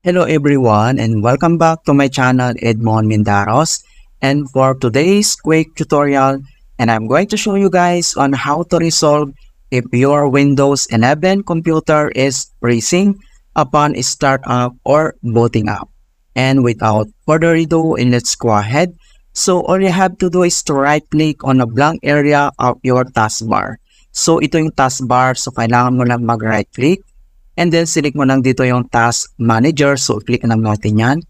Hello everyone and welcome back to my channel Edmond Mindaros and for today's quick tutorial and I'm going to show you guys on how to resolve if your Windows 11 computer is freezing upon startup or booting up. And without further ado and let's go ahead. So all you have to do is to right click on a blank area of your taskbar. So ito yung taskbar so kailangan mo lang mag right click And then, select mo lang dito yung task manager. So, click lang natin yan.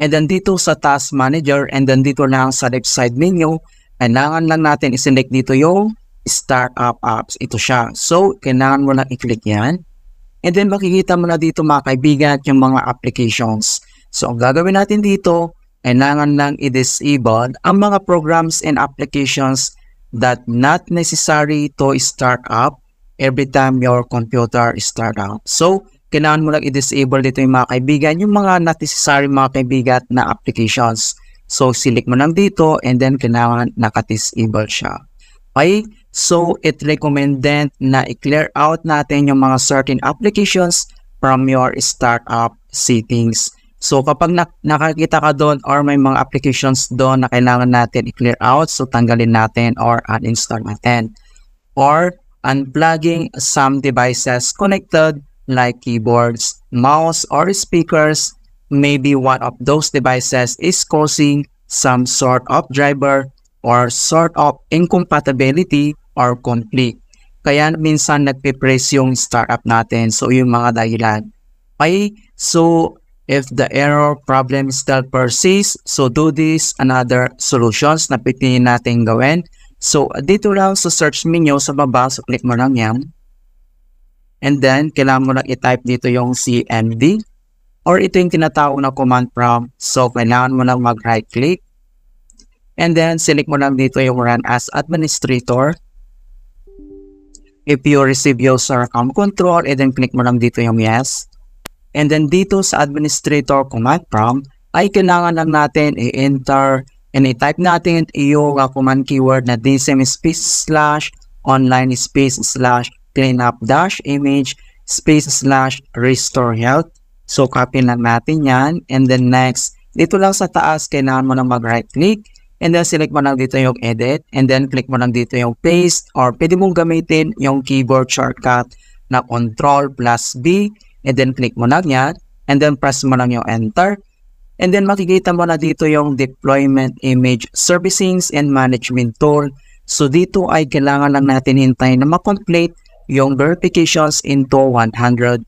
And then, dito sa task manager, and then dito lang sa left side menu, kailangan lang natin iselect dito yung startup apps. Ito siya. So, kailangan mo lang i-click yan. And then, makikita mo na dito mga kaibigan yung mga applications. So, ang gagawin natin dito, kailangan lang i-disable ang mga programs and applications that not necessary to start up every time your computer start out. So, kailangan mo lang i-disable dito yung mga kaibigan, yung mga necessary mga kaibigan na applications. So, select mo lang dito and then kailangan naka-disable siya. Okay? So, it recommended na i-clear out natin yung mga certain applications from your startup settings. So, kapag na nakakita ka doon or may mga applications doon na kailangan natin i-clear out, so tanggalin natin or uninstall natin. Or, unplugging some devices connected like keyboards, mouse, or speakers. Maybe one of those devices is causing some sort of driver or sort of incompatibility or conflict. Kaya minsan nagpipress yung startup natin. So, yung mga dahilan. Okay? So, if the error problem still persists, so do this another solutions na pitiyin natin gawin So, dito lang sa search menu, sa baba, so click mo lang yan. And then, kailangan mo lang i-type dito yung CMD or ito yung tinatawag na command prompt. So, kailangan mo lang mag-right click. And then, select mo lang dito yung run as administrator. If you receive user account control, and then click mo lang dito yung yes. And then, dito sa administrator command prompt, ay kailangan lang natin i-enter and i-type natin yung uh, command keyword na dsm space slash online space slash cleanup dash image space slash restore health. So copy lang natin yan and then next, dito lang sa taas kailangan mo na mag right click and then select mo lang dito yung edit and then click mo lang dito yung paste or pwede mong gamitin yung keyboard shortcut na control plus B and then click mo lang yan and then press mo lang yung enter And then makikita mo na dito yung deployment image servicings and management tool. So dito ay kailangan lang natin hintayin na makomplete yung verifications into 100%.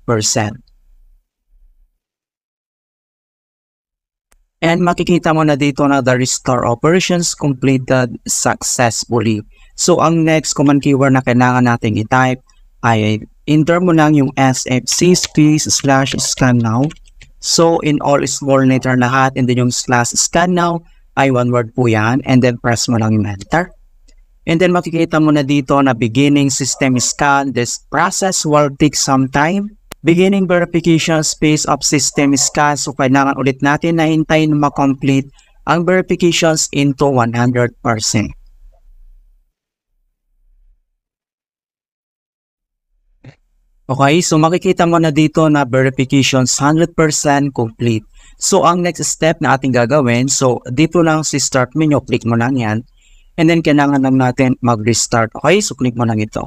And makikita mo na dito na the restore operations completed successfully. So ang next command keyword na kailangan natin i-type ay enter mo lang yung sfc slash scan now So, in all is small letter lahat, and then yung slash scan now, ay one word po yan, and then press mo lang yung enter. And then makikita mo na dito na beginning system scan, this process will take some time. Beginning verification space of system scan, so kailangan ulit natin na hintayin makomplete ang verifications into 100%. Okay, so makikita mo na dito na verification 100% complete. So, ang next step na ating gagawin, so dito lang si start menu, click mo lang yan. And then, kailangan lang natin mag-restart. Okay, so click mo lang ito.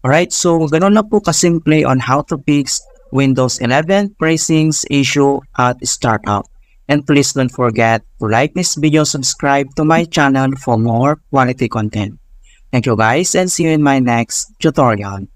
Alright, so ganun lang po kasimple on how to fix Windows 11 pricings issue at startup. And please don't forget to like this video, subscribe to my channel for more quality content. Thank you guys and see you in my next tutorial.